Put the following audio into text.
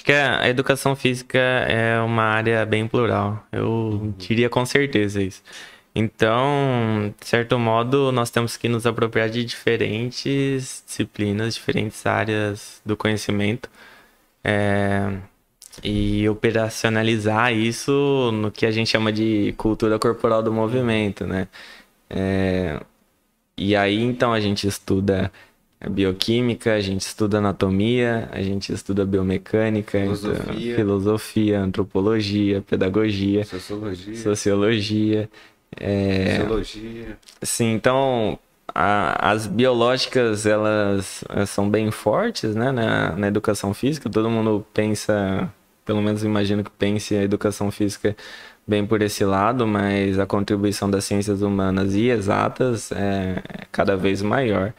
Acho que a educação física é uma área bem plural. Eu uhum. diria com certeza isso. Então, de certo modo, nós temos que nos apropriar de diferentes disciplinas, diferentes áreas do conhecimento é, e operacionalizar isso no que a gente chama de cultura corporal do movimento, né? É, e aí, então, a gente estuda é bioquímica, a gente estuda anatomia, a gente estuda biomecânica, então, filosofia, então, filosofia antropologia, pedagogia, sociologia, sociologia é... Sim, então a, as biológicas elas, elas eh, são bem fortes, né, na, na, educação física. Todo mundo pensa, pelo menos imagino que pense a educação física bem por esse lado, mas a contribuição das ciências humanas e exatas é, é cada vez maior.